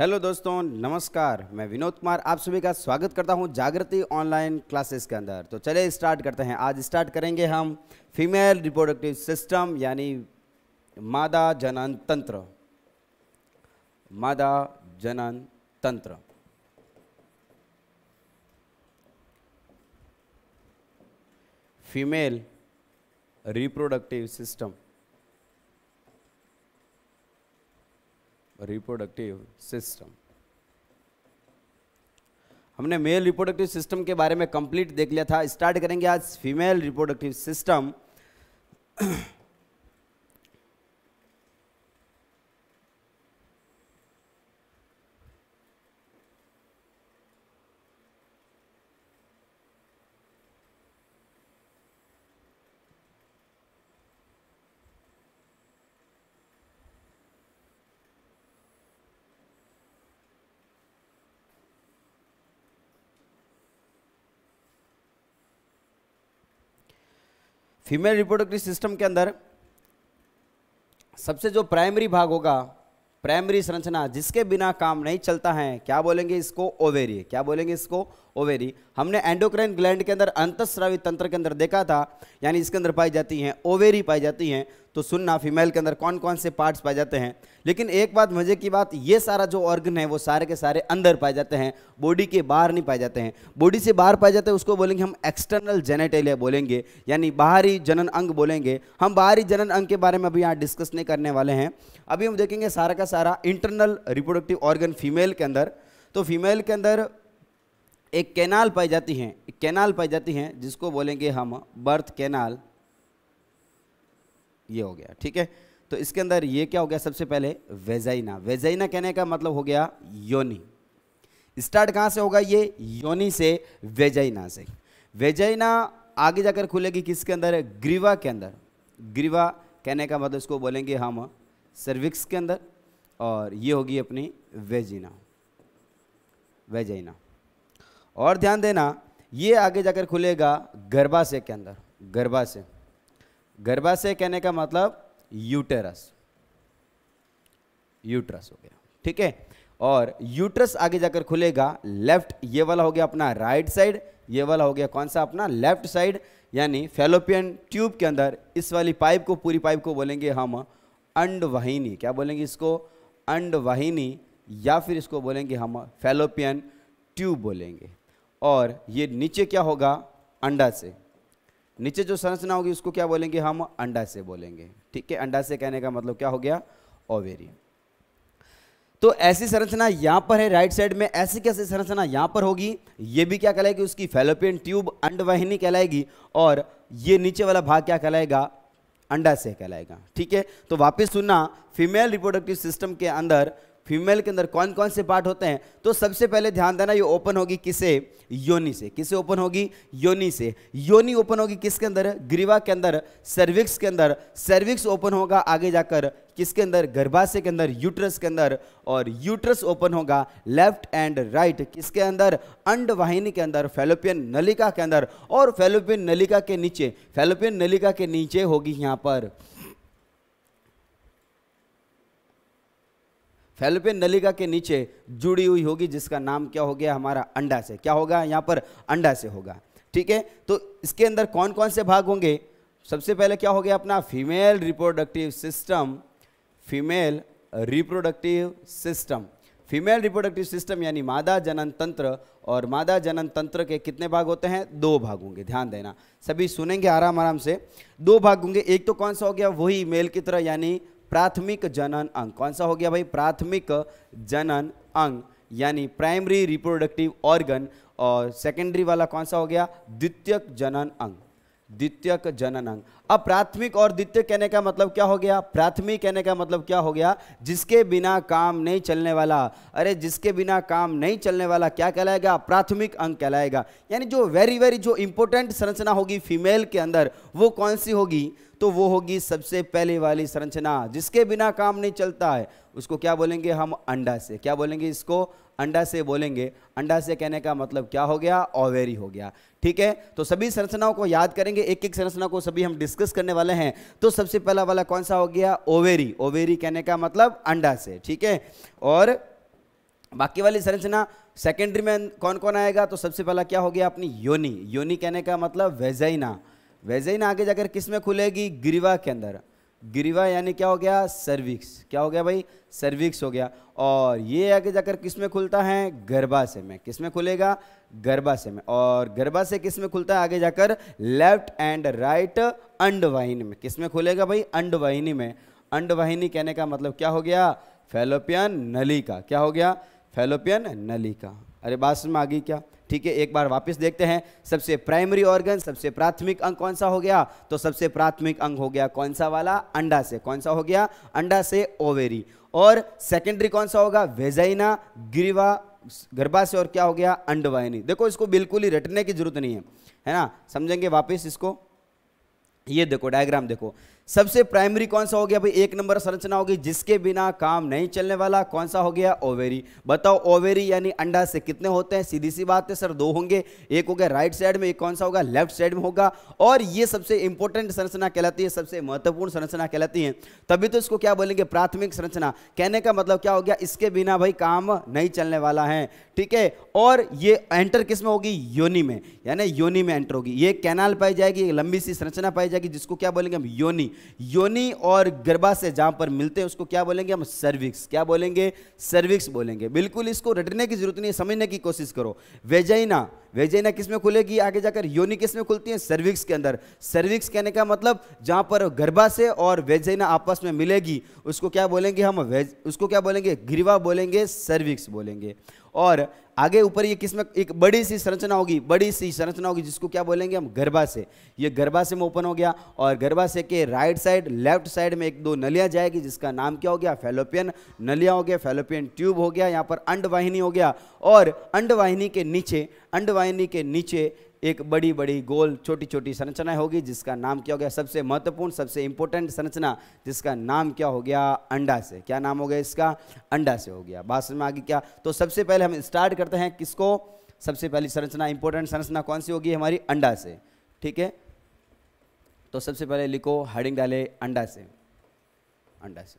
hello दोस्तों नमस्कार मैं विनोद कुमार आप सभी का स्वागत करता हूं जागृति ऑनलाइन क्लासेस के अंदर तो चले स्टार्ट करते हैं आज स्टार्ट करेंगे हम फीमेल रिप्रोडक्टिव सिस्टम यानी मादा जनन तंत्र मादा जनन तंत्र female reproductive system reproductive system हमने मेल रिप्रोडक्टिव सिस्टम के बारे में कंप्लीट देख लिया था स्टार्ट करेंगे आज female reproductive system female reproductive system के अंदर सबसे जो प्राइमरी भाग होगा प्राइमरी संरचना जिसके बिना काम नहीं चलता है क्या बोलेंगे इसको ओवेरी क्या बोलेंगे इसको ओवेरी हमने एंडोक्राइन ग्लैंड के अंदर अंतस्रावी तंत्र के अंदर देखा था यानी इसके अंदर पाई जाती हैं ओवेरी पाई जाती हैं तो सुनना फीमेल के अंदर कौन कौन से पार्ट्स पाए जाते हैं लेकिन एक बात मज़े की बात ये सारा जो ऑर्गन है वो सारे के सारे अंदर पाए जाते हैं बॉडी के बाहर नहीं पाए जाते हैं बॉडी से बाहर पाए जाते हैं उसको बोलेंगे हम एक्सटर्नल जेनेटेलिया बोलेंगे यानी बाहरी जनन अंग बोलेंगे हम बाहरी जनन अंग के बारे में अभी यहाँ डिस्कस नहीं करने वाले हैं अभी हम देखेंगे सारा का सारा इंटरनल रिप्रोडक्टिव ऑर्गन फीमेल के अंदर तो फीमेल के अंदर एक कैनाल पाई जाती हैं एक कैनाल पाई जाती हैं जिसको बोलेंगे हम बर्थ कैनाल ये हो गया ठीक है तो इसके अंदर ये क्या हो गया सबसे पहले वेजाइना वेजाइना कहने का मतलब हो गया योनि स्टार्ट कहाँ से होगा ये योनि से वेजाइना से वेजाइना आगे जाकर खुलेगी किसके अंदर ग्रीवा के अंदर ग्रीवा कहने का मतलब इसको बोलेंगे हम सर्विक्स के अंदर और ये होगी अपनी वेजिना वेजाइना और ध्यान देना ये आगे जाकर खुलेगा गर्भाशय के अंदर गर्भाशय गर्भाशय कहने का मतलब यूटेरस यूट्रस हो गया ठीक है और यूट्रस आगे जाकर खुलेगा लेफ्ट ये वाला हो गया अपना राइट साइड ये वाला हो गया कौन सा अपना लेफ्ट साइड यानी फेलोपियन ट्यूब के अंदर इस वाली पाइप को पूरी पाइप को बोलेंगे हम अंडवाहिनी क्या बोलेंगे इसको अंडवाहिनी या फिर इसको बोलेंगे हम फेलोपियन ट्यूब बोलेंगे और ये नीचे क्या होगा अंडा से नीचे जो संरचना होगी उसको क्या बोलेंगे हम अंडाशय बोलेंगे ठीक है अंडाशय कहने का मतलब क्या हो गया ओवेरियम तो ऐसी संरचना यहां पर है राइट साइड में ऐसी कैसी संरचना यहां पर होगी ये भी क्या कहलाएगी उसकी फेलोपियन ट्यूब अंडवाहिनी कहलाएगी और ये नीचे वाला भाग क्या कहलाएगा अंडाशय कहलाएगा ठीक है तो वापस सुनना फीमेल रिप्रोडक्टिव सिस्टम के अंदर फीमेल के अंदर कौन कौन से पार्ट होते हैं तो सबसे पहले ध्यान देना ये ओपन होगी किसे योनि से किसे ओपन होगी योनि से योनि ओपन होगी किसके अंदर ग्रीवा के अंदर सर्विक्स के अंदर सर्विक्स ओपन होगा आगे जाकर किसके अंदर गर्भाशय के अंदर यूट्रस के अंदर और यूट्रस ओपन होगा लेफ्ट एंड राइट किसके अंदर अंडवाहिनी के अंदर फेलोपियन नलिका के अंदर और फेलोपियन नलिका के नीचे फेलोपियन नलिका के नीचे होगी यहाँ पर फैलोपियन नलिका के नीचे जुड़ी हुई होगी जिसका नाम क्या हो गया हमारा अंडा से क्या होगा यहाँ पर अंडा से होगा ठीक है तो इसके अंदर कौन कौन से भाग होंगे सबसे पहले क्या हो गया अपना female reproductive system female reproductive system female reproductive system यानी मादा जनन तंत्र और मादा जनन तंत्र के कितने भाग होते हैं दो भाग होंगे ध्यान देना सभी सुनेंगे आराम आराम से दो भाग होंगे एक तो कौन सा हो गया वही मेल की तरह यानी प्राथमिक जनन अंग कौन सा हो गया भाई प्राथमिक जनन अंग यानी प्राइमरी रिप्रोडक्टिव ऑर्गन और सेकेंडरी वाला कौन सा हो गया द्वितीयक जनन अंग द्वितीय का जननांग अब प्राथमिक और द्वितीय कहने का मतलब क्या हो गया प्राथमिक कहने का मतलब क्या हो गया जिसके बिना काम नहीं चलने वाला अरे जिसके बिना काम नहीं चलने वाला क्या कहलाएगा प्राथमिक अंग कहलाएगा यानी जो वेरी वेरी जो इंपॉर्टेंट संरचना होगी फीमेल के अंदर वो कौन सी होगी तो वो होगी सबसे पहले वाली संरचना जिसके बिना काम नहीं चलता है उसको क्या बोलेंगे हम अंडा से क्या बोलेंगे इसको अंडा से बोलेंगे अंडा से कहने का मतलब क्या हो गया ओवेरी हो गया ठीक है तो सभी संरचनाओं को याद करेंगे एक एक संरचना को सभी हम डिस्कस करने वाले हैं तो सबसे पहला वाला कौन सा हो गया ओवेरी ओवेरी कहने का मतलब अंडा से ठीक है और बाकी वाली संरचना सेकेंडरी में कौन कौन आएगा तो सबसे पहला क्या हो गया अपनी योनी योनी कहने का मतलब वेजाइना वेजाइना आगे जाकर किस में खुलेगी ग्रीवा के अंदर ग्रीवा यानी क्या हो गया सर्विक्स क्या हो गया भाई सर्विक्स हो गया और ये आगे जाकर किस में खुलता है गर्भाशय में किस में खुलेगा गर्भाशय में और गर्भाशय किस में खुलता है आगे जाकर लेफ्ट एंड राइट अंडवाहिनी में किस में खुलेगा भाई अंडवाहिनी में अंडवाहिनी कहने का मतलब क्या हो गया फेलोपियन नली का क्या हो गया फेलोपियन नली का अरे बात समझ में आ गई क्या ठीक है एक बार वापस देखते हैं सबसे प्राइमरी ऑर्गन सबसे प्राथमिक अंग कौन सा हो गया तो सबसे प्राथमिक अंग हो गया कौन सा वाला अंडा से कौन सा हो गया अंडा से ओवेरी और सेकेंडरी कौन सा होगा वेजाइना गिरिवा से और क्या हो गया अंडवाइनी देखो इसको बिल्कुल ही रटने की जरूरत नहीं है है ना समझेंगे वापस इसको ये देखो डायग्राम देखो सबसे प्राइमरी कौन सा हो गया भाई एक नंबर संरचना होगी जिसके बिना काम नहीं चलने वाला कौन सा हो गया ओवेरी बताओ ओवेरी यानी अंडा से कितने होते हैं सीधी सी बात है सर दो होंगे एक हो गया राइट साइड में एक कौन सा होगा लेफ्ट साइड में होगा और ये सबसे इंपॉर्टेंट संरचना कहलाती है सबसे महत्वपूर्ण संरचना कहलाती है तभी तो इसको क्या बोलेंगे प्राथमिक संरचना कहने का मतलब क्या हो गया इसके बिना भाई काम नहीं चलने वाला है ठीक है और ये एंटर किस में होगी योनी में यानी योनी में एंटर होगी ये कैनाल पाई जाएगी लंबी सी संरचना पाई जाएगी जिसको क्या बोलेंगे हम योनी योनि और गर्भाशय जहां पर मिलते हैं उसको क्या बोलेंगे हम सर्विक्स क्या बोलेंगे सर्विक्स बोलेंगे बिल्कुल इसको रटने की जरूरत नहीं समझने की कोशिश करो वेजाइना वेजाइना किस में खुलेगी आगे जाकर योनि किस में खुलती है सर्विक्स के अंदर सर्विक्स कहने का मतलब जहां पर गर्भाशय और वेजाइना आपस में मिलेगी उसको क्या बोलेंगे हम उसको क्या बोलेंगे ग्रीवा बोलेंगे सर्विक्स बोलेंगे और आगे ऊपर ये किस्मत एक बड़ी सी संरचना होगी बड़ी सी संरचना होगी जिसको क्या बोलेंगे हम गर्भाशय ये गर्भाशय में ओपन हो गया और गर्भाशय के राइट साइड लेफ्ट साइड में एक दो नलियां जाएगी जिसका नाम क्या हो गया फेलोपियन नलिया हो गया फेलोपियन ट्यूब हो गया यहाँ पर अंडवाहिनी हो गया और अंडवाहिनी के नीचे अंडवाहिनी के नीचे एक बड़ी बड़ी गोल छोटी छोटी संरचनाएं होगी जिसका नाम क्या हो गया सबसे महत्वपूर्ण सबसे इंपॉर्टेंट संरचना जिसका नाम क्या हो गया अंडा से क्या नाम हो गया इसका अंडा से हो गया भाषण में आगे क्या तो सबसे पहले हम स्टार्ट करते हैं किसको सबसे पहली संरचना इंपॉर्टेंट संरचना कौन सी होगी हमारी अंडा से ठीक है तो सबसे पहले लिखो हेडिंग डाले अंडा से अंडा से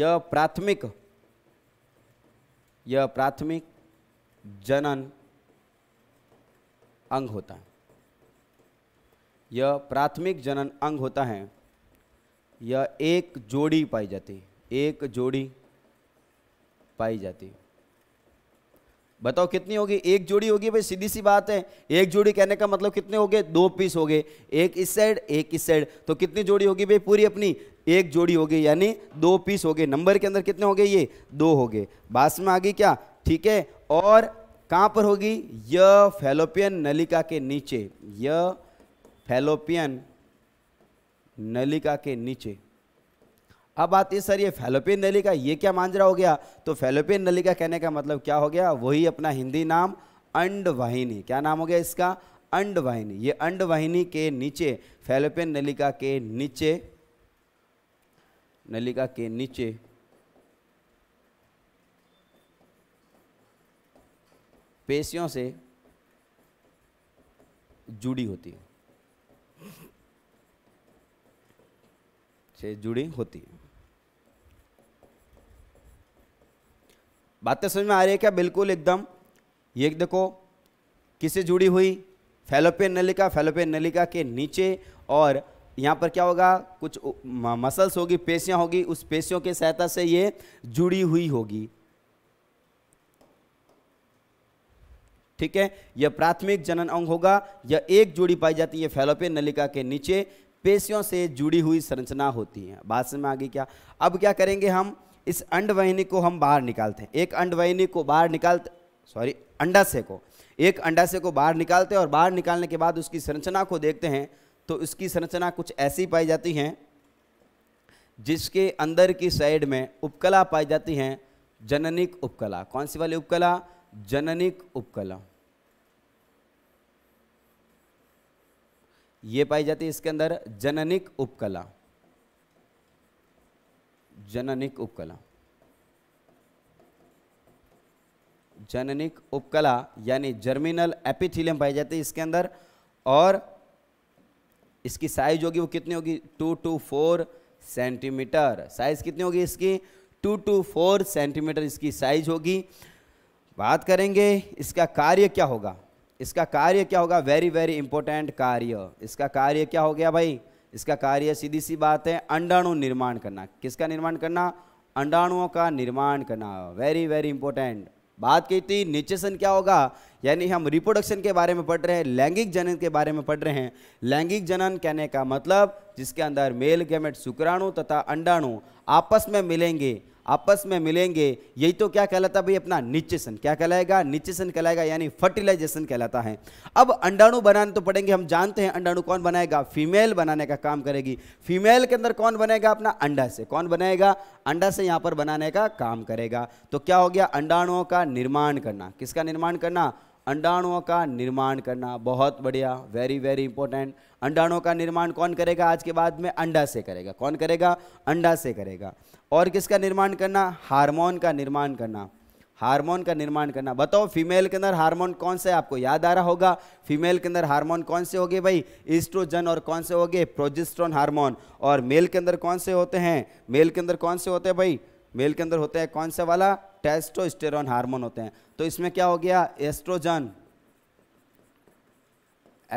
यह प्राथमिक यह प्राथमिक जनन अंग होता है यह प्राथमिक जनन अंग होता है यह एक जोड़ी पाई जाती है एक जोड़ी पाई जाती है बताओ कितनी होगी एक जोड़ी होगी भाई सीधी सी बात है एक जोड़ी कहने का मतलब कितने हो गए दो पीस हो गए एक इस साइड एक इस साइड तो कितनी जोड़ी होगी भाई पूरी अपनी एक जोड़ी होगी यानी दो पीस हो गए नंबर के अंदर कितने हो गए ये दो हो गए बास में आ गई क्या ठीक है और कहाँ पर होगी यह फेलोपियन नलिका के नीचे य फेलोपियन नलिका के नीचे अब बात ये सर ये फेलोपियन नली का ये क्या मांजरा हो गया तो फेलोपियन नली का कहने का मतलब क्या हो गया वही अपना हिंदी नाम अंडवाहिनी क्या नाम हो गया इसका अंडवाहिनी ये अंडवाहिनी के नीचे फेलोपियन नलिका के नीचे नलिका के नीचे पेशियों से जुड़ी होती है से जुड़ी होती है बातें समझ में आ रही है क्या बिल्कुल एकदम ये देखो किसे जुड़ी हुई फेलोपियन नलिका फेलोपियन नलिका के नीचे और यहाँ पर क्या होगा कुछ मसल्स होगी पेशियाँ होगी उस पेशियों के सहायता से ये जुड़ी हुई होगी ठीक है यह प्राथमिक जनन अंग होगा यह एक जोड़ी पाई जाती है फेलोपियन नलिका के नीचे पेशियों से जुड़ी हुई संरचना होती है बात समझ में आ गई क्या अब क्या करेंगे हम इस अंडवाहिनी को हम बाहर निकालते हैं एक अंडवाहिनी को बाहर निकालते सॉरी अंडाशय को एक अंडाशय को बाहर निकालते हैं और बाहर निकालने के बाद उसकी संरचना को देखते हैं तो उसकी संरचना कुछ ऐसी पाई जाती हैं जिसके अंदर की साइड में उपकला पाई जाती हैं जननिक उपकला कौन सी वाली उपकला जननिक उपकला ये पाई जाती है इसके अंदर जननिक उपकला जननिक उपकला जननिक उपकला यानी जर्मिनल एपिथिलियम पाई जाती है इसके अंदर और इसकी साइज होगी वो कितनी होगी two to four centimetre size कितनी होगी इसकी टू टू फोर सेंटीमीटर इसकी साइज होगी बात करेंगे इसका कार्य क्या होगा इसका कार्य क्या होगा वेरी वेरी इंपॉर्टेंट कार्य इसका कार्य क्या हो गया भाई इसका कार्य सीधी सी बात है अंडाणु निर्माण करना किसका निर्माण करना अंडाणुओं का निर्माण करना वेरी वेरी इंपॉर्टेंट बात की थी निचेसन क्या होगा यानी हम रिप्रोडक्शन के बारे में पढ़ रहे हैं लैंगिक जनन के बारे में पढ़ रहे हैं लैंगिक जनन कहने का मतलब जिसके अंदर मेल गैमेट शुक्राणु तथा अंडाणु आपस में मिलेंगे आपस में मिलेंगे यही तो क्या कहलाता है भाई अपना निचेसन क्या कहलाएगा निचेसन कहलाएगा यानी फर्टिलाइजेशन कहलाता है अब अंडाणु बनाने तो पड़ेंगे हम जानते हैं अंडाणु कौन बनाएगा फीमेल बनाने का काम करेगी फीमेल के अंदर कौन बनेगा अपना अंडा से कौन बनाएगा अंडा से यहाँ पर बनाने का काम करेगा तो क्या हो गया अंडाणुओं का निर्माण करना किसका निर्माण करना अंडाणुओं का निर्माण करना बहुत बढ़िया वेरी वेरी इंपॉर्टेंट अंडाणुओं का निर्माण कौन करेगा आज के बाद में अंडा से करेगा कौन करेगा अंडा से करेगा और किसका निर्माण करना हार्मोन का निर्माण करना हार्मोन का निर्माण करना बताओ फीमेल के अंदर हार्मोन कौन से आपको याद आ रहा होगा फीमेल के अंदर हार्मोन कौन से हो गए भाई ईस्ट्रोजन और कौन से हो गए प्रोजेस्ट्रॉन हार्मोन और मेल के अंदर कौन से होते हैं मेल के अंदर कौन से होते हैं भाई मेल के अंदर होते हैं कौन से वाला टेस्टोस्टेरॉन हार्मोन होते हैं तो इसमें क्या हो गया एस्ट्रोजन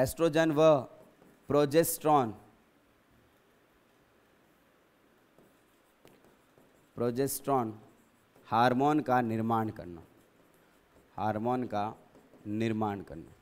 एस्ट्रोजन व प्रोजेस्ट्रॉन प्रोजेस्ट्रॉन हार्मोन का निर्माण करना हार्मोन का निर्माण करना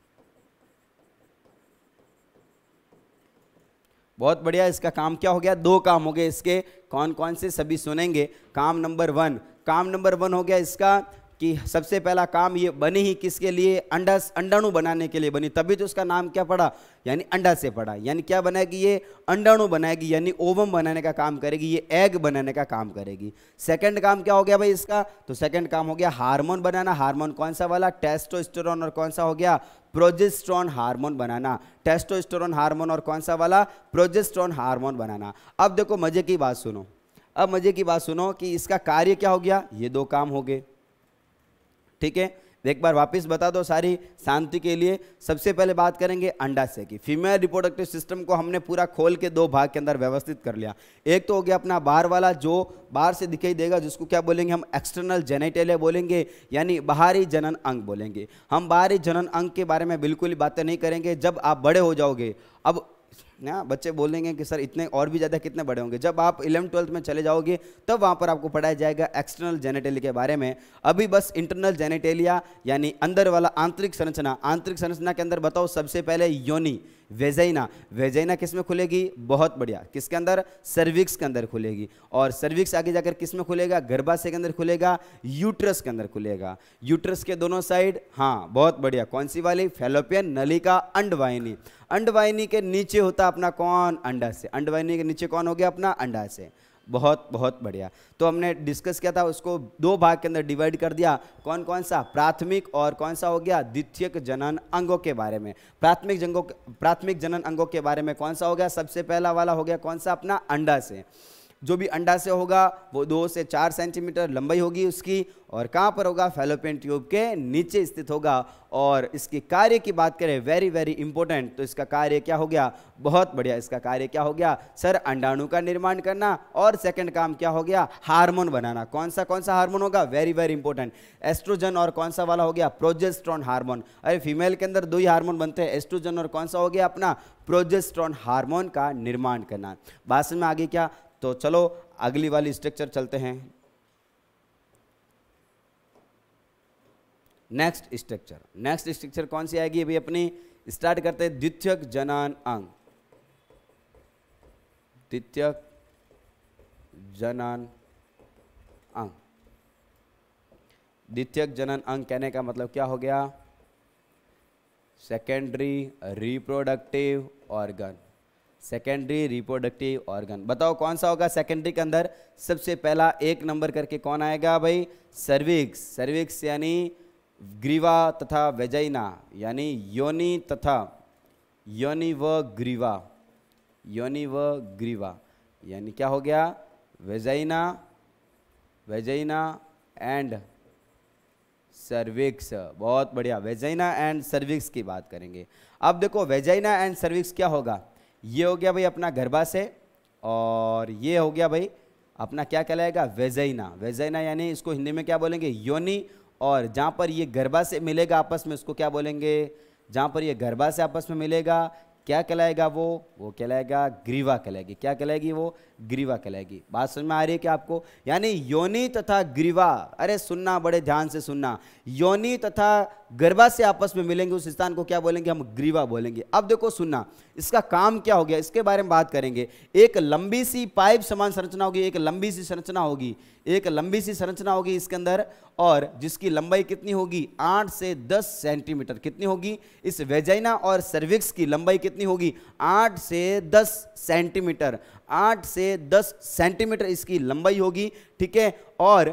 बहुत बढ़िया इसका काम क्या हो गया दो काम हो गए इसके कौन कौन से सभी सुनेंगे काम नंबर वन काम नंबर वन हो गया इसका कि सबसे पहला काम ये बनी ही किसके लिए अंडा अंडाणु बनाने के लिए बनी तभी तो उसका नाम क्या पड़ा यानी अंडा से पड़ा यानी क्या बनाएगी ये अंडाणु बनाएगी यानी ओवम बनाने का काम करेगी ये एग बनाने का काम करेगी सेकंड काम क्या हो गया भाई इसका तो सेकंड काम हो गया हार्मोन बनाना हार्मोन कौन सा वाला टेस्टोस्टेरोन और कौन सा हो गया प्रोजेस्ट्रॉन हार्मोन बनाना टेस्टोस्टेरोन हार्मोन और कौन सा वाला प्रोजेस्ट्रॉन हार्मोन बनाना अब देखो मजे की बात सुनो अब मजे की बात सुनो कि इसका कार्य क्या हो गया ये दो काम हो गए ठीक है एक बार वापस बता दो सारी शांति के लिए सबसे पहले बात करेंगे अंडाशय की फीमेल रिप्रोडक्टिव सिस्टम को हमने पूरा खोल के दो भाग के अंदर व्यवस्थित कर लिया एक तो हो गया अपना बाहर वाला जो बाहर से दिखाई देगा जिसको क्या बोलेंगे हम एक्सटर्नल जेनेटेलिया बोलेंगे यानी बाहरी जनन अंग बोलेंगे हम बाहरी जनन अंग के बारे में बिल्कुल ही बातें नहीं करेंगे जब आप बड़े हो जाओगे अब ना बच्चे बोलेंगे कि सर इतने और भी ज़्यादा कितने बड़े होंगे जब आप इलेवन ट्वेल्थ में चले जाओगे तब तो वहाँ पर आपको पढ़ाया जाएगा एक्सटर्नल जेनेटेली के बारे में अभी बस इंटरनल जेनेटेलिया यानी अंदर वाला आंतरिक संरचना आंतरिक संरचना के अंदर बताओ सबसे पहले योनी वेजैना वेजैना किस में खुलेगी बहुत बढ़िया किसके अंदर सर्विक्स के अंदर खुलेगी और सर्विक्स आगे जाकर किस में खुलेगा गर्भाशय के अंदर खुलेगा यूट्रस के अंदर खुलेगा यूट्रस के दोनों साइड हाँ बहुत बढ़िया कौन सी वाली फेलोपियन नलिका अंडवाइनी अंडवाइनी के नीचे होता अपना कौन अंडा से अंडवाहिनी के नीचे कौन हो गया अपना अंडा से बहुत बहुत बढ़िया तो हमने डिस्कस किया था उसको दो भाग के अंदर डिवाइड कर दिया कौन कौन सा प्राथमिक और कौन सा हो गया द्वितीयक जनन अंगों के बारे में प्राथमिक जंगों प्राथमिक जनन अंगों के बारे में कौन सा हो गया सबसे पहला वाला हो गया कौन सा अपना अंडा से जो भी अंडा से होगा वो दो से चार सेंटीमीटर लंबाई होगी उसकी और कहाँ पर होगा फेलोपियन ट्यूब के नीचे स्थित होगा और इसके कार्य की बात करें वेरी वेरी इंपॉर्टेंट तो इसका कार्य क्या हो गया बहुत बढ़िया इसका कार्य क्या हो गया सर अंडाणु का निर्माण करना और सेकंड काम क्या हो गया हार्मोन बनाना कौन सा कौन सा हार्मोन होगा वेरी वेरी इंपॉर्टेंट एस्ट्रोजन और कौन सा वाला हो गया प्रोजेस्ट्रॉन हार्मोन अरे फीमेल के अंदर दो ही हार्मोन बनते हैं एस्ट्रोजन और कौन सा हो गया अपना प्रोजेस्ट्रॉन हार्मोन का निर्माण करना बात में आगे क्या तो चलो अगली वाली स्ट्रक्चर चलते हैं नेक्स्ट स्ट्रक्चर नेक्स्ट स्ट्रक्चर कौन सी आएगी अभी अपनी स्टार्ट करते हैं द्वितीयक जनान अंग द्वितीयक जनान अंग द्वितीयक जनन अंग कहने का मतलब क्या हो गया secondary reproductive organ secondary reproductive organ बताओ कौन सा होगा सेकेंडरी के अंदर सबसे पहला एक नंबर करके कौन आएगा भाई सर्विक्स सर्विक्स यानी ग्रीवा तथा वेजाइना यानी योनि तथा योनि व ग्रीवा योनि व ग्रीवा यानी क्या हो गया वेजाइना वेजाइना एंड सर्विक्स बहुत बढ़िया वेजाइना एंड सर्विक्स की बात करेंगे अब देखो वेजाइना एंड सर्विक्स क्या होगा ये हो गया भाई अपना गरबा से और ये हो गया भाई अपना क्या कहलाएगा वेजैना वेजैना यानी इसको हिंदी में क्या बोलेंगे योनि और जहाँ पर ये से मिलेगा आपस में उसको क्या बोलेंगे जहाँ पर ये से आपस में मिलेगा क्या कहलाएगा वो वो कहलाएगा ग्रीवा कहलाएगी क्या कहलाएगी वो ग्रीवा कहलाएगी बात समझ में आ रही है क्या आपको यानी योनि तथा ग्रीवा अरे सुनना बड़े ध्यान से सुनना योनि तथा गर्भा से आपस में मिलेंगे उस स्थान को क्या बोलेंगे हम ग्रीवा बोलेंगे अब देखो सुनना इसका काम क्या हो गया इसके बारे में बात करेंगे एक लंबी सी पाइप समान संरचना होगी एक लंबी सी संरचना होगी एक लंबी सी संरचना होगी इसके अंदर और जिसकी लंबाई कितनी होगी आठ से दस सेंटीमीटर कितनी होगी इस वेजाइना और सर्विक्स की लंबाई कितनी होगी आठ से दस सेंटीमीटर आठ से दस सेंटीमीटर इसकी लंबाई होगी ठीक है और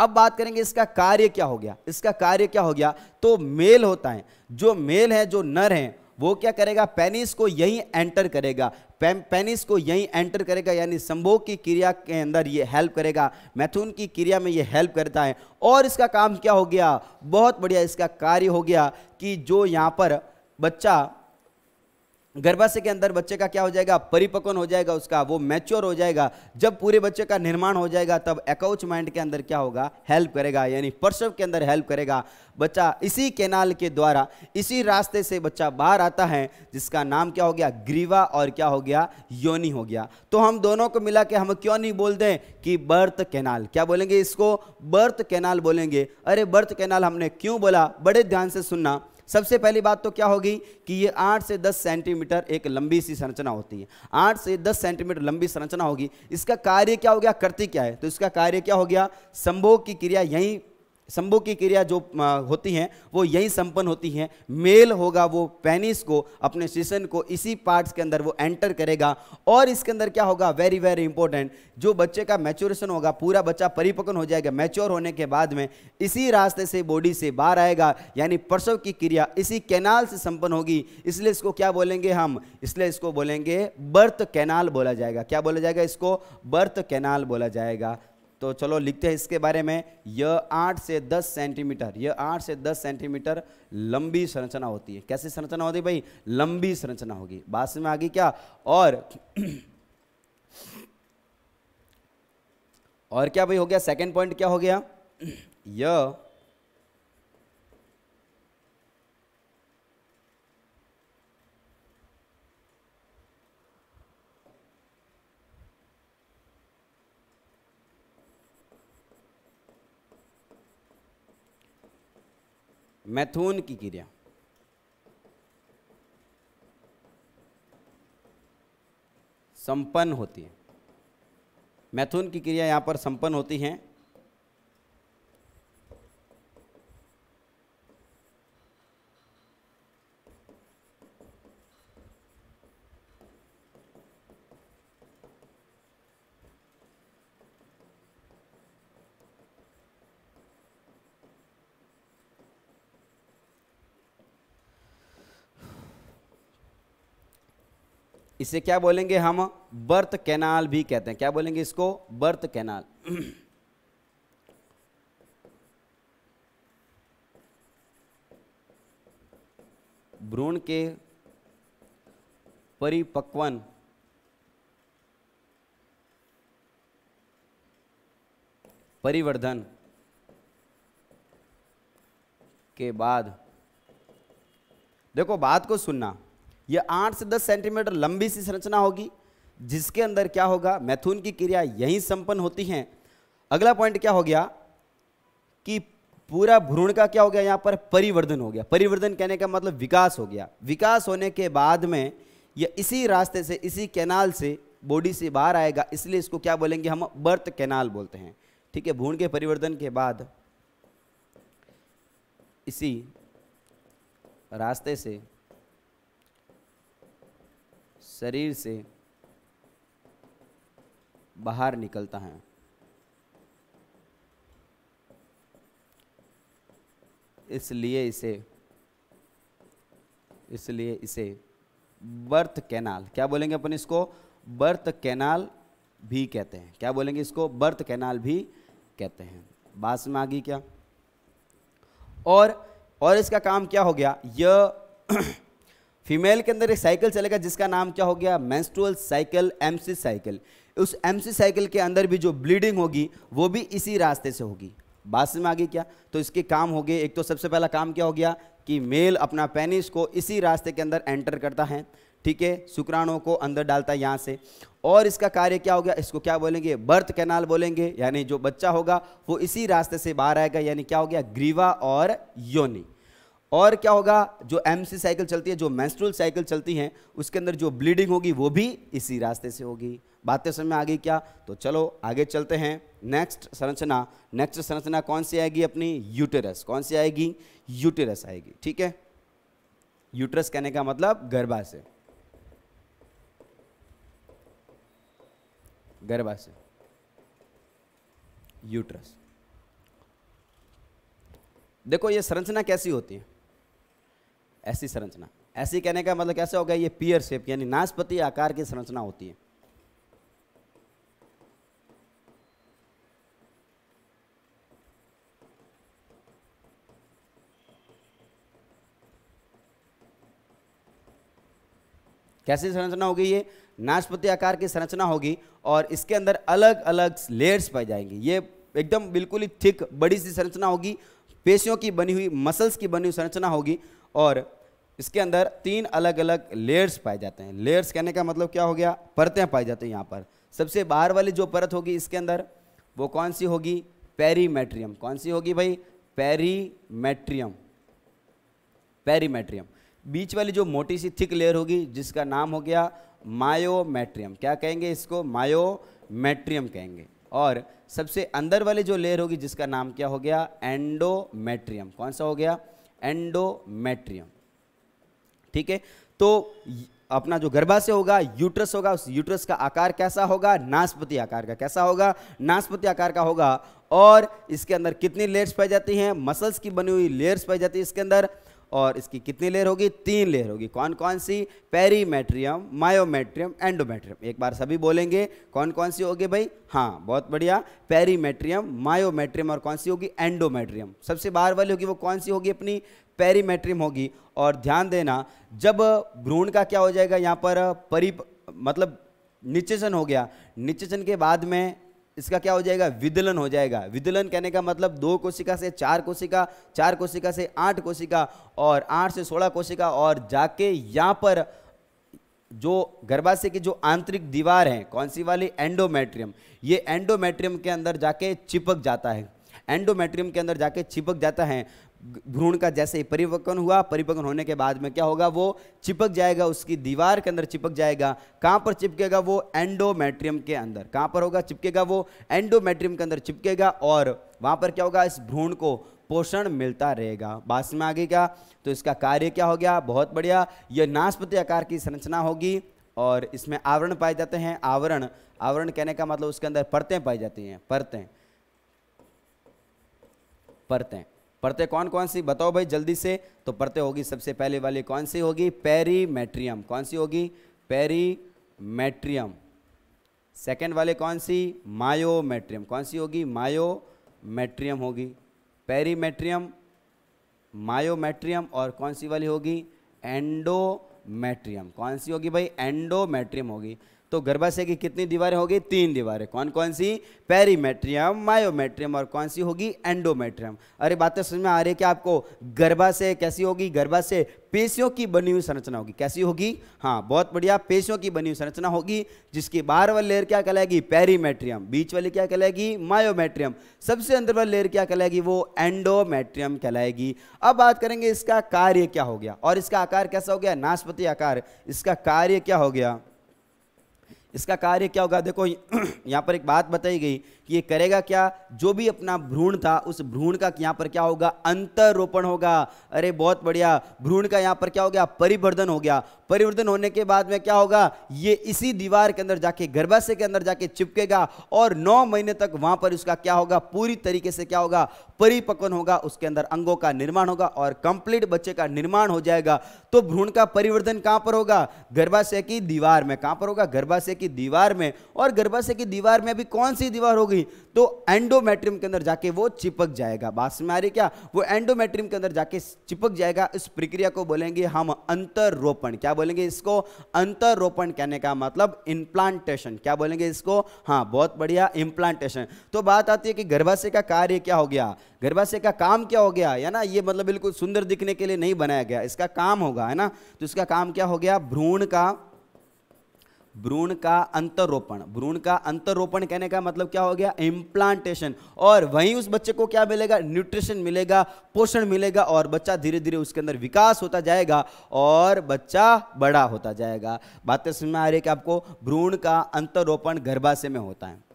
अब बात करेंगे इसका कार्य क्या हो गया इसका कार्य क्या हो गया तो मेल होता है जो मेल है जो नर है वो क्या करेगा पेनिस को यहीं एंटर करेगा पेनिस को यहीं एंटर करेगा यानी संभोग की क्रिया के अंदर ये हेल्प करेगा मैथुन की क्रिया में ये हेल्प करता है और इसका काम क्या हो गया बहुत बढ़िया इसका कार्य हो गया कि जो यहाँ पर बच्चा गर्भाशय के अंदर बच्चे का क्या हो जाएगा परिपक्वन हो जाएगा उसका वो मैच्योर हो जाएगा जब पूरे बच्चे का निर्माण हो जाएगा तब एकाउच माइंड के अंदर क्या होगा हेल्प करेगा यानी प्रसव के अंदर हेल्प करेगा बच्चा इसी केनाल के द्वारा इसी रास्ते से बच्चा बाहर आता है जिसका नाम क्या हो गया ग्रीवा और क्या हो गया योनि हो गया तो हम दोनों को मिला के हम क्यों नहीं बोल दें कि बर्थ कैनाल क्या बोलेंगे इसको बर्थ कैनाल बोलेंगे अरे बर्थ कैनाल हमने क्यों बोला बड़े ध्यान से सुनना सबसे पहली बात तो क्या होगी कि ये आठ से दस सेंटीमीटर एक लंबी सी संरचना होती है आठ से दस सेंटीमीटर लंबी संरचना होगी इसका कार्य क्या हो गया करती क्या है तो इसका कार्य क्या हो गया संभोग की क्रिया यहीं संभो की क्रिया जो होती है वो यही संपन्न होती है मेल होगा वो पेनिस को अपने सीशन को इसी पार्ट्स के अंदर वो एंटर करेगा और इसके अंदर क्या होगा वेरी वेरी इंपॉर्टेंट जो बच्चे का मैच्योरेशन होगा पूरा बच्चा परिपक्न हो जाएगा मैच्योर होने के बाद में इसी रास्ते से बॉडी से बाहर आएगा यानी प्रसव की क्रिया इसी कैनाल से संपन्न होगी इसलिए इसको क्या बोलेंगे हम इसलिए इसको बोलेंगे बर्थ कैनाल बोला जाएगा क्या बोला जाएगा इसको बर्थ कैनाल बोला जाएगा तो चलो लिखते हैं इसके बारे में यह आठ से दस सेंटीमीटर यह आठ से दस सेंटीमीटर लंबी संरचना होती है कैसी संरचना होती है भाई लंबी संरचना होगी बात समझ में आ गई क्या और और क्या भाई हो गया सेकेंड पॉइंट क्या हो गया यह मैथून की क्रिया संपन्न होती है मैथुन की क्रिया यहाँ पर संपन्न होती है इसे क्या बोलेंगे हम बर्थ कैनाल भी कहते हैं क्या बोलेंगे इसको बर्थ कैनाल भ्रूण के परिपक्वन परिवर्धन के बाद देखो बात को सुनना ये आठ से दस सेंटीमीटर लंबी सी संरचना होगी जिसके अंदर क्या होगा मैथुन की क्रिया यहीं संपन्न होती है अगला पॉइंट क्या हो गया कि पूरा भ्रूण का क्या हो गया यहां पर परिवर्धन हो गया परिवर्धन कहने का मतलब विकास हो गया विकास होने के बाद में यह इसी रास्ते से इसी कैनाल से बॉडी से बाहर आएगा इसलिए इसको क्या बोलेंगे हम बर्थ कैनाल बोलते हैं ठीक है भ्रूण के परिवर्तन के बाद इसी रास्ते से शरीर से बाहर निकलता है इसलिए इसे इसलिए इसे बर्थ कैनाल क्या बोलेंगे अपन इसको बर्थ कैनाल भी कहते हैं क्या बोलेंगे इसको बर्थ कैनाल भी कहते हैं बास में आ गई क्या और और इसका काम क्या हो गया यह फीमेल के अंदर एक साइकिल चलेगा जिसका नाम क्या हो गया मेंस्ट्रुअल साइकिल एमसी साइकिल उस एमसी साइकिल के अंदर भी जो ब्लीडिंग होगी वो भी इसी रास्ते से होगी बात समझ में आ गई क्या तो इसके काम हो गए एक तो सबसे पहला काम क्या हो गया कि मेल अपना पेनिस को इसी रास्ते के अंदर एंटर करता है ठीक है शुक्राणुओं को अंदर डालता है यहाँ से और इसका कार्य क्या हो गया इसको क्या बोलेंगे बर्थ कैनाल बोलेंगे यानी जो बच्चा होगा वो इसी रास्ते से बाहर आएगा यानी क्या हो गया ग्रीवा और योनि और क्या होगा जो एम साइकिल चलती है जो मैंस्ट्रुअल साइकिल चलती हैं उसके अंदर जो ब्लीडिंग होगी वो भी इसी रास्ते से होगी बातें समझ में आ गई क्या तो चलो आगे चलते हैं नेक्स्ट संरचना नेक्स्ट संरचना कौन सी आएगी अपनी यूटेरस कौन सी आएगी यूटेरस आएगी ठीक है यूटरस कहने का मतलब गर्भाशय गर्भाशय यूटरस देखो ये संरचना कैसी होती है ऐसी संरचना ऐसी कहने का मतलब कैसे हो गया ये पियर शेप यानी नाशपति आकार की संरचना होती है कैसी संरचना होगी ये नाशपति आकार की संरचना होगी और इसके अंदर अलग अलग लेयर्स पाई जाएंगे ये एकदम बिल्कुल ही थिक बड़ी सी संरचना होगी पेशियों की बनी हुई मसल्स की बनी हुई संरचना होगी और इसके अंदर तीन अलग अलग लेयर्स पाए जाते हैं लेयर्स कहने का मतलब क्या हो गया परतें पाई जाती हैं यहाँ पर सबसे बाहर वाली जो परत होगी इसके अंदर वो कौन सी होगी पेरीमेट्रियम कौन सी होगी भाई पेरीमेट्रियम पेरीमेट्रियम बीच वाली जो मोटी सी थिक लेयर होगी जिसका नाम हो गया मायोमेट्रियम क्या कहेंगे इसको मायोमेट्रियम कहेंगे और सबसे अंदर वाली जो लेयर होगी जिसका नाम क्या हो गया एंडोमेट्रियम कौन सा हो गया एंडोमेट्रियम ठीक है तो अपना जो गर्भाशय होगा यूट्रस होगा उस यूट्रस का आकार कैसा होगा नाशपति आकार का कैसा होगा नाशपति आकार का होगा और इसके अंदर कितनी लेयर्स पाई जाती हैं मसल्स की बनी हुई लेयर्स पाई जाती है इसके अंदर और इसकी कितनी लेयर होगी तीन लेयर होगी कौन कौन सी पेरीमेट्रियम मायोमेट्रियम एंडोमेट्रियम एक बार सभी बोलेंगे कौन कौन सी होगी भाई हाँ बहुत बढ़िया पेरीमेट्रियम मायोमेट्रियम और कौन सी होगी एंडोमेट्रियम सबसे बाहर वाली होगी वो कौन सी होगी अपनी पेरीमेट्रियम होगी और ध्यान देना जब भ्रूण का क्या हो जाएगा यहाँ पर परि मतलब निचेचन हो गया निचेचन के बाद में इसका क्या हो जाएगा विदलन हो जाएगा विदलन कहने का मतलब दो कोशिका से चार कोशिका चार कोशिका से आठ कोशिका और आठ से सोलह कोशिका और जाके यहाँ पर जो गर्भाशय की जो आंतरिक दीवार है कौन सी वाली एंडोमेट्रियम ये एंडोमेट्रियम के अंदर जाके चिपक जाता है एंडोमेट्रियम के अंदर जाके चिपक जाता है भ्रूण का जैसे ही परिपक्वन हुआ परिपक्वन होने के बाद में क्या होगा वो चिपक जाएगा उसकी दीवार के अंदर चिपक जाएगा कहाँ पर चिपकेगा वो एंडोमेट्रियम के अंदर कहाँ पर होगा चिपकेगा वो एंडोमेट्रियम के अंदर चिपकेगा और वहाँ पर क्या होगा इस भ्रूण को पोषण मिलता रहेगा बात में आगे क्या तो इसका कार्य क्या हो गया बहुत बढ़िया यह नाशपति आकार की संरचना होगी और इसमें आवरण पाए जाते हैं आवरण आवरण कहने का मतलब उसके अंदर परतें पाई जाती हैं परतें परतें परतें कौन कौन सी बताओ भाई जल्दी से तो परतें होगी सबसे पहले वाली कौन सी होगी पेरीमेट्रियम कौन सी होगी पेरीमेट्रियम सेकेंड वाले कौन सी मायोमेट्रियम कौन सी होगी मायोमेट्रियम होगी पेरीमेट्रियम मायोमेट्रियम और कौन सी वाली होगी एंडोमेट्रियम कौन सी होगी भाई एंडोमेट्रियम होगी तो गर्भाशय की कितनी दीवारें होगी तीन दीवारें कौन कौन सी पेरीमेट्रियम मायोमेट्रियम और कौन सी होगी एंडोमेट्रियम अरे बातें समझ में आ रही है कि आपको गर्भाशय कैसी होगी गर्भाशय पेशियों की बनी हुई संरचना होगी कैसी होगी हाँ बहुत बढ़िया पेशियों की बनी हुई संरचना होगी जिसकी बाहर वाली लेयर क्या कहलाएगी पेरीमेट्रियम बीच वाली क्या कहलाएगी मायोमेट्रियम सबसे अंदर वाली लेयर क्या कहलाएगी वो एंडोमेट्रियम कहलाएगी अब बात करेंगे इसका कार्य क्या हो गया और इसका आकार कैसा हो गया नाशपति आकार इसका कार्य क्या हो गया इसका कार्य क्या होगा देखो यहाँ पर एक बात बताई गई ये करेगा क्या जो भी अपना भ्रूण था उस भ्रूण का यहां पर क्या होगा अंतरोपण होगा अरे बहुत बढ़िया भ्रूण का यहां पर क्या हो गया परिवर्धन हो गया परिवर्धन होने के बाद में क्या होगा ये इसी दीवार के अंदर जाके गर्भाशय के अंदर जाके चिपकेगा और नौ महीने तक वहां पर उसका क्या होगा पूरी तरीके से क्या होगा परिपक्वन होगा उसके अंदर अंगों का निर्माण होगा और कंप्लीट बच्चे का निर्माण हो जाएगा तो भ्रूण का परिवर्धन कहां पर होगा गर्भाशय की दीवार में कहां पर होगा गर्भाशय की दीवार में और गर्भाशय की दीवार में अभी कौन सी दीवार होगी हुई तो एंडोमेट्रियम के अंदर जाके वो चिपक जाएगा बात समझ आ रही क्या वो एंडोमेट्रियम के अंदर जाके चिपक जाएगा इस प्रक्रिया को बोलेंगे हम अंतरोपण क्या बोलेंगे इसको अंतरोपण कहने का मतलब इम्प्लांटेशन क्या बोलेंगे इसको हाँ बहुत बढ़िया इम्प्लांटेशन तो बात आती है कि गर्भाशय का कार्य क्या हो गया गर्भाशय का काम क्या हो गया है ना ये मतलब बिल्कुल सुंदर दिखने के लिए नहीं बनाया गया इसका काम होगा है ना तो इसका काम क्या हो गया भ्रूण का भ्रूण का अंतरोपण भ्रूण का अंतरोपण कहने का मतलब क्या हो गया इम्प्लांटेशन और वहीं उस बच्चे को क्या मिलेगा न्यूट्रिशन मिलेगा पोषण मिलेगा और बच्चा धीरे धीरे उसके अंदर विकास होता जाएगा और बच्चा बड़ा होता जाएगा बातें समझ में आ रही है कि आपको भ्रूण का अंतरोपण गर्भाशय में होता है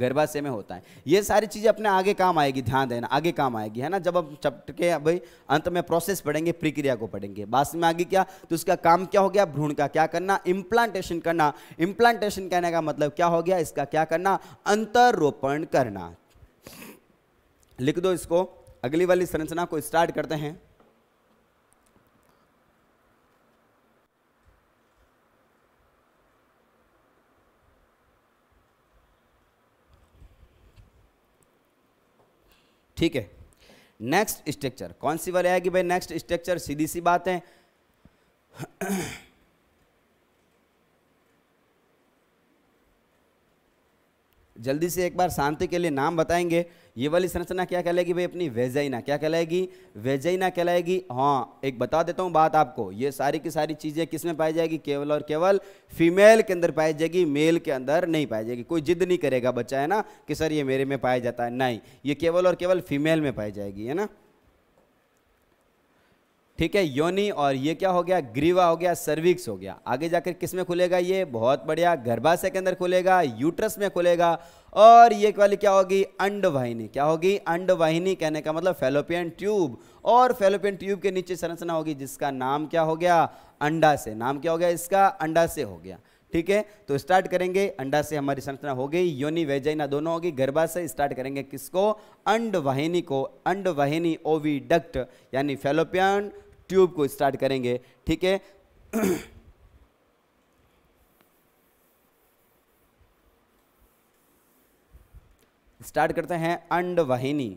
गर्भाशय में होता है ये सारी चीज़ें अपने आगे काम आएगी ध्यान देना आगे काम आएगी है ना जब हम चैप्टर के भाई अंत में प्रोसेस पढ़ेंगे प्रक्रिया को पढ़ेंगे बाद में आगे क्या तो उसका काम क्या हो गया भ्रूण का क्या करना इम्प्लांटेशन करना इम्प्लांटेशन कहने का मतलब क्या हो गया इसका क्या करना अंतरोपण करना लिख दो इसको अगली वाली संरचना को स्टार्ट करते हैं ठीक है नेक्स्ट स्ट्रक्चर कौन सी वाले आएगी भाई नेक्स्ट स्ट्रक्चर सीधी सी बात है जल्दी से एक बार शांति के लिए नाम बताएंगे ये वाली संरचना क्या कहलाएगी भाई अपनी वेजाइना क्या कहलाएगी वेजाइना कहलाएगी हाँ एक बता देता हूँ बात आपको ये सारी की सारी चीज़ें किस में पाई जाएगी केवल और केवल फीमेल के अंदर पाई जाएगी मेल के अंदर नहीं पाई जाएगी कोई जिद नहीं करेगा बच्चा है ना कि सर ये मेरे में पाया जाता है नहीं ये केवल और केवल फीमेल में पाई जाएगी है ना ठीक है योनि और ये क्या हो गया ग्रीवा हो गया सर्विक्स हो गया आगे जाकर किस में खुलेगा ये बहुत बढ़िया गर्भाशय के अंदर खुलेगा यूट्रस में खुलेगा और ये वाली क्या होगी अंडवाहिनी क्या होगी अंडवाहिनी कहने का मतलब फेलोपियन ट्यूब और फेलोपियन ट्यूब के नीचे संरचना होगी जिसका नाम क्या हो गया अंडा से नाम क्या हो गया इसका अंडा से हो गया ठीक है तो स्टार्ट करेंगे अंडा से हमारी संरचना हो गई योनि वेजाइना दोनों होगी से स्टार्ट करेंगे किसको अंडवाहिनी को अंडवाहिनी ओवीडक्ट यानी फेलोपियन ट्यूब को स्टार्ट करेंगे ठीक है स्टार्ट करते हैं अंडवाहिनी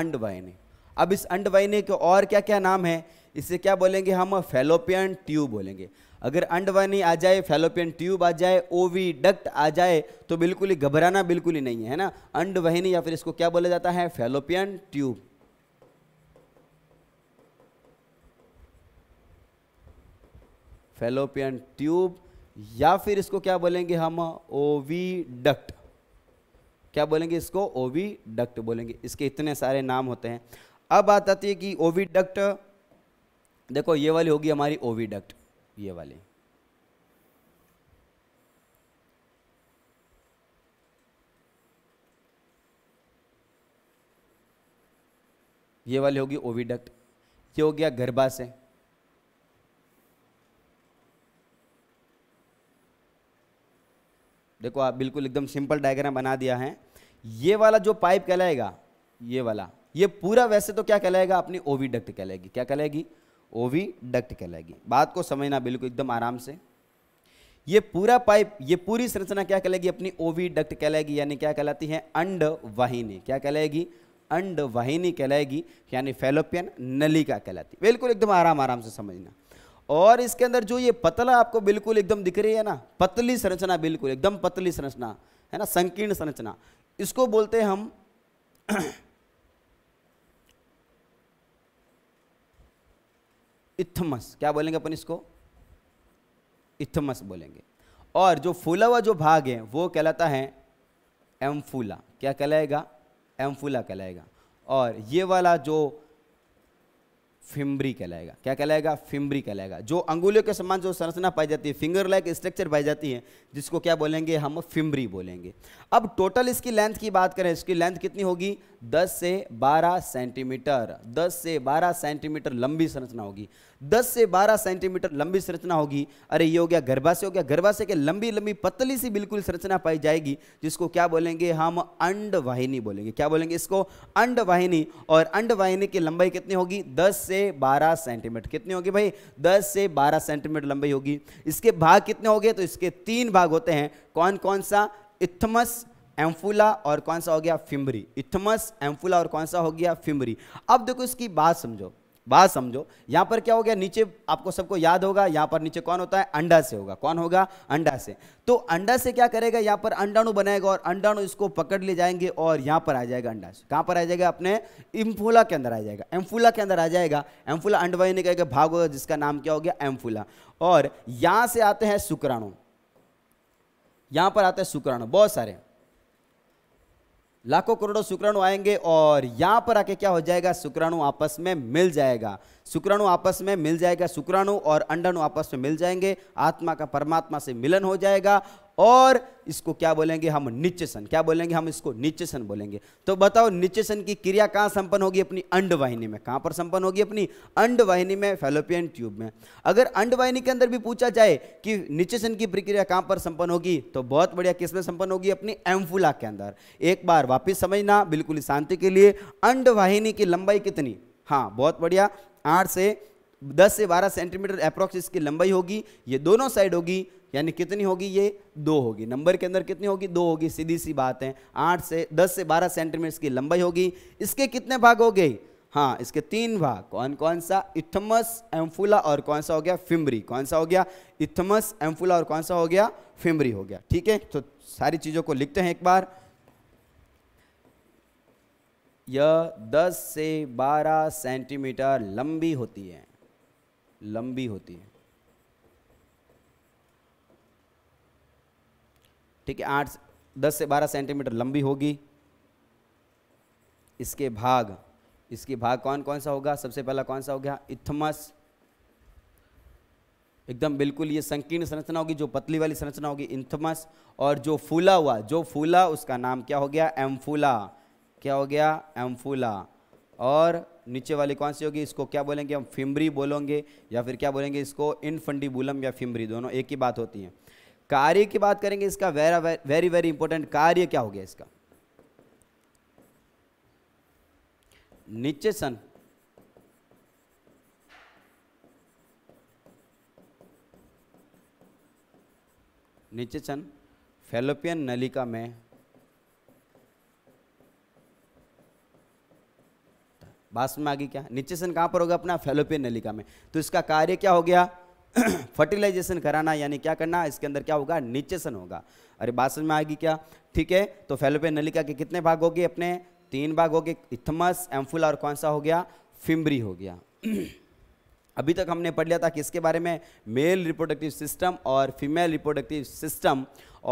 अंडवाहिनी अब इस अंडवाहिनी के और क्या क्या नाम है इसे क्या बोलेंगे हम फेलोपियन ट्यूब बोलेंगे अगर अंडवानी आ जाए फेलोपियन ट्यूब आ जाए ओवी डक्ट आ जाए तो बिल्कुल ही घबराना बिल्कुल ही नहीं है ना अंडवाहिनी या फिर इसको क्या बोला जाता है फेलोपियन ट्यूब फेलोपियन ट्यूब या फिर इसको क्या बोलेंगे हम ओवी डक्ट क्या बोलेंगे इसको ओवी डक्ट बोलेंगे इसके इतने सारे नाम होते हैं अब बात आती है कि ओवी डक्ट देखो ये वाली होगी हमारी ओवी डक्ट ये वाली ये वाली होगी ओविडक्ट ये हो गया गर्भाशय देखो आप बिल्कुल एकदम सिंपल डायग्राम बना दिया है ये वाला जो पाइप कहलाएगा ये वाला ये पूरा वैसे तो क्या कहलाएगा अपनी ओविडक्ट कहलाएगी क्या कहलाएगी ओवी डक्ट कहलाएगी बात को समझना बिल्कुल एकदम आराम से ये पूरा पाइप ये पूरी संरचना क्या कहलाएगी अपनी ओवी डक्ट कहलाएगी यानी क्या कहलाती है अंड वाहिनी क्या कहलाएगी अंड वाहिनी कहलाएगी यानी फेलोपियन नली का कहलाती बिल्कुल एकदम आराम आराम से समझना और इसके अंदर जो ये पतला आपको बिल्कुल एकदम दिख रही है ना पतली संरचना बिल्कुल एकदम पतली संरचना है ना संकीर्ण संरचना इसको बोलते हैं हम इथमस क्या बोलेंगे अपन इसको इथमस बोलेंगे और जो फूला हुआ जो भाग है वो कहलाता है फूला क्या कहलाएगा फूला कहलाएगा और ये वाला जो फिम्बरी कहलाएगा क्या कहलाएगा फिम्बरी कहलाएगा जो अंगुलियों के समान जो संरचना पाई जाती है फिंगर लाइक स्ट्रक्चर पाई जाती है जिसको क्या बोलेंगे हम फिम्बरी बोलेंगे अब टोटल इसकी लेंथ की बात करें इसकी लेंथ कितनी होगी 10 से 12 सेंटीमीटर 10 से 12 सेंटीमीटर लंबी संरचना होगी 10 से 12 सेंटीमीटर लंबी संरचना होगी अरे ये हो गया गर्भाशय हो गया गर्भाशय के लंबी लंबी पतली सी बिल्कुल संरचना पाई जाएगी जिसको क्या बोलेंगे हम अंडवाहिनी बोलेंगे क्या बोलेंगे इसको अंडवाहिनी और अंडवाहिनी की लंबाई कितनी होगी दस से बारह सेंटीमीटर कितनी होगी भाई दस से बारह सेंटीमीटर लंबाई होगी इसके भाग कितने हो गए तो इसके तीन भाग होते हैं कौन कौन सा इथमस एम्फुला और कौन सा हो गया फिम्बरी इथमस एम्फुला और कौन सा हो गया फिम्बरी अब देखो इसकी बात समझो बात समझो यहां पर क्या हो गया नीचे आपको सबको याद होगा यहां पर नीचे कौन होता है अंडा से होगा कौन होगा अंडा से तो अंडा से क्या करेगा यहां पर अंडाणु बनाएगा और अंडाणु इसको पकड़ ले जाएंगे और यहां पर आ जाएगा अंडा से कहां पर आ जाएगा अपने इम्फुला के अंदर आ जाएगा एम्फुला के अंदर आ जाएगा एम्फुला अंडवाई ने कहेगा भाग होगा जिसका नाम क्या हो गया एम्फुला और यहां से आते हैं शुक्राणु यहां पर आते हैं शुक्राणु बहुत सारे लाखों करोड़ों शुक्राणु आएंगे और यहां पर आके क्या हो जाएगा शुक्राणु आपस में मिल जाएगा शुक्राणु आपस में मिल जाएगा शुक्राणु और अंडाणु आपस में मिल जाएंगे आत्मा का परमात्मा से मिलन हो जाएगा और इसको क्या बोलेंगे हम निचेसन क्या बोलेंगे हम इसको निचेसन बोलेंगे तो बताओ निचेसन की क्रिया कहां संपन्न होगी अपनी अंडवाहिनी में कहां पर संपन्न होगी अपनी अंडवाहिनी में फेलोपियन ट्यूब में अगर अंडवाहिनी के अंदर भी पूछा जाए कि निचेसन की प्रक्रिया कहां पर संपन्न होगी तो बहुत बढ़िया किस में संपन्न होगी अपनी एम्फुला के अंदर एक बार वापिस समझना बिल्कुल शांति के लिए अंडवाहिनी की लंबाई कितनी हाँ बहुत बढ़िया आठ से दस से बारह सेंटीमीटर अप्रोक्स इसकी लंबाई होगी ये दोनों साइड होगी यानी कितनी होगी ये दो होगी नंबर के अंदर कितनी होगी दो होगी सीधी सी बात है आठ से दस से बारह सेंटीमीटर की लंबाई होगी इसके कितने भाग हो गए हाँ इसके तीन भाग कौन कौन सा इथमस एम्फुला और कौन सा हो गया फिम्बरी कौन सा हो गया इथमस एम्फुला और कौन सा हो गया फिम्बरी हो गया ठीक है तो सारी चीज़ों को लिखते हैं एक बार यह 10 से 12 सेंटीमीटर लंबी होती है लंबी होती है ठीक है आठ दस से बारह सेंटीमीटर लंबी होगी इसके भाग इसके भाग कौन कौन सा होगा सबसे पहला कौन सा हो गया इथमस एकदम बिल्कुल ये संकीर्ण संरचना होगी जो पतली वाली संरचना होगी इंथमस और जो फूला हुआ जो फूला उसका नाम क्या हो गया एम्फूला क्या हो गया एम्फूला और नीचे वाली कौन सी होगी इसको क्या बोलेंगे हम फिम्बरी बोलेंगे या फिर क्या बोलेंगे इसको इनफंडीबुलम या फिम्बरी दोनों एक ही बात होती है कार्य की बात करेंगे इसका वेरा वेरी वेरी इंपॉर्टेंट कार्य क्या हो गया इसका नीचे सन नीचे सन फेलोपियन नलिका में बास में आगे क्या नीचे सन कहां पर होगा अपना फेलोपियन नलिका में तो इसका कार्य क्या हो गया फर्टिलाइजेशन कराना यानी क्या करना इसके अंदर क्या होगा निचेसन होगा अरे बात समझ में आएगी क्या ठीक है तो फैलोपे नलिका के कितने भाग हो गए अपने तीन भाग हो गए इथमस एम्फुला और कौन सा हो गया फिम्बरी हो गया अभी तक हमने पढ़ लिया था किसके बारे में मेल रिप्रोडक्टिव सिस्टम और फीमेल रिप्रोडक्टिव सिस्टम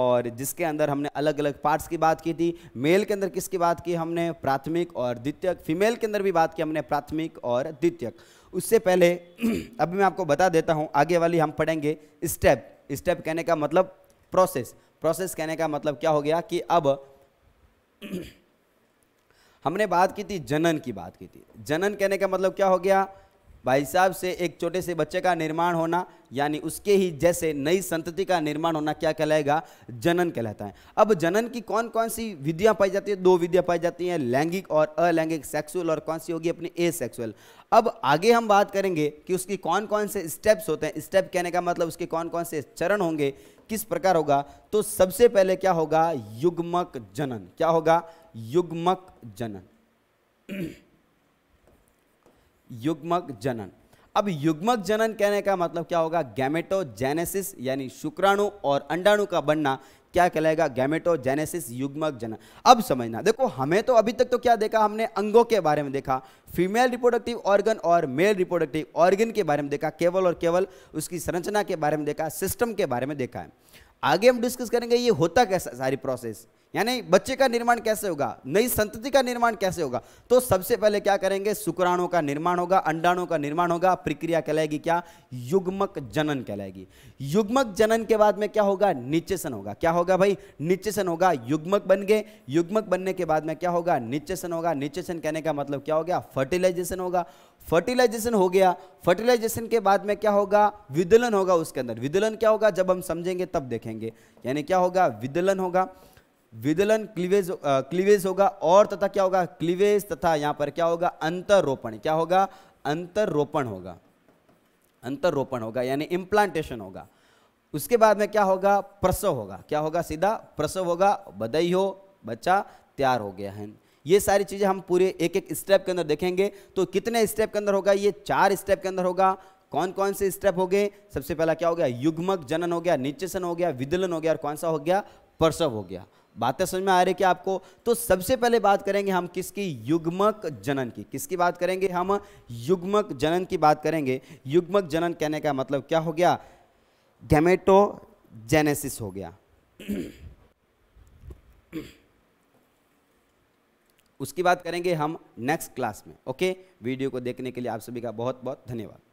और जिसके अंदर हमने अलग अलग पार्ट्स की बात की थी मेल के अंदर किसकी बात की हमने प्राथमिक और द्वितीयक फीमेल के अंदर भी बात की हमने प्राथमिक और द्वितीयक उससे पहले अभी मैं आपको बता देता हूँ आगे वाली हम पढ़ेंगे स्टेप स्टेप कहने का मतलब प्रोसेस प्रोसेस कहने का मतलब क्या हो गया कि अब हमने बात की थी जनन की बात की थी जनन कहने का मतलब क्या हो गया भाई साहब से एक छोटे से बच्चे का निर्माण होना यानी उसके ही जैसे नई संतति का निर्माण होना क्या कहलाएगा जनन कहलाता है अब जनन की कौन कौन सी विधियां पाई जाती है दो विधियां पाई जाती हैं लैंगिक और अलैंगिक सेक्सुअल और कौन सी होगी अपनी ए सेक्सुअल अब आगे हम बात करेंगे कि उसकी कौन कौन से स्टेप्स होते हैं स्टेप कहने का मतलब उसके कौन कौन से चरण होंगे किस प्रकार होगा तो सबसे पहले क्या होगा युग्मक जनन क्या होगा युग्मक जनन युग्मक जनन अब युग्मक जनन कहने का मतलब क्या होगा गैमेटोजेनेसिस यानी शुक्राणु और अंडाणु का बनना क्या कहलाएगा गैमेटोजेनेसिस युग्मक जनन अब समझना देखो हमें तो अभी तक तो क्या देखा हमने अंगों के बारे में देखा फीमेल रिप्रोडक्टिव ऑर्गन और मेल रिप्रोडक्टिव ऑर्गन के बारे में देखा केवल और केवल उसकी संरचना के बारे में देखा सिस्टम के बारे में देखा है आगे हम डिस्कस करेंगे ये होता कैसा सारी प्रोसेस यानी बच्चे का निर्माण कैसे होगा नई संतति का निर्माण कैसे होगा तो सबसे पहले क्या करेंगे शुक्राणु का निर्माण होगा अंडाणु का निर्माण होगा प्रक्रिया कहलाएगी क्या युग्मक जनन कहलाएगी युग्मक जनन के बाद में क्या होगा निचेसन होगा क्या होगा भाई निचेसन होगा युग्मक बन गए युग्मक बनने के बाद में क्या होगा निचेसन होगा निचेसन कहने का मतलब क्या हो गया फर्टिलाइजेशन होगा फर्टिलाइजेशन हो गया फर्टिलाइजेशन के बाद में क्या होगा विदलन होगा उसके अंदर विदलन क्या होगा जब हम समझेंगे तब देखेंगे यानी क्या होगा विदलन होगा विदलन क्लीवेज क्लीवेज होगा और तथा क्या होगा क्लीवेज तथा यहां पर क्या होगा अंतरोपण क्या होगा अंतरोपण होगा अंतरोपण होगा यानी इम्प्लांटेशन होगा उसके बाद में क्या होगा प्रसव होगा क्या होगा सीधा प्रसव होगा बदई हो बच्चा तैयार हो गया है ये सारी चीज़ें हम पूरे एक एक स्टेप के अंदर देखेंगे तो कितने स्टेप के अंदर होगा ये चार स्टेप के अंदर होगा कौन कौन से स्टेप हो गए सबसे पहला क्या हो गया युग्मक जनन हो गया निचेसन हो गया विदलन हो गया और कौन सा हो गया प्रसव हो गया बातें समझ में आ रही क्या आपको तो सबसे पहले बात करेंगे हम किसकी युग्मक जनन की किसकी बात करेंगे हम युग्मक जनन की बात करेंगे युग्मक जनन कहने का मतलब क्या हो गया गैमेटोजेनेसिस हो गया उसकी बात करेंगे हम नेक्स्ट क्लास में ओके वीडियो को देखने के लिए आप सभी का बहुत बहुत धन्यवाद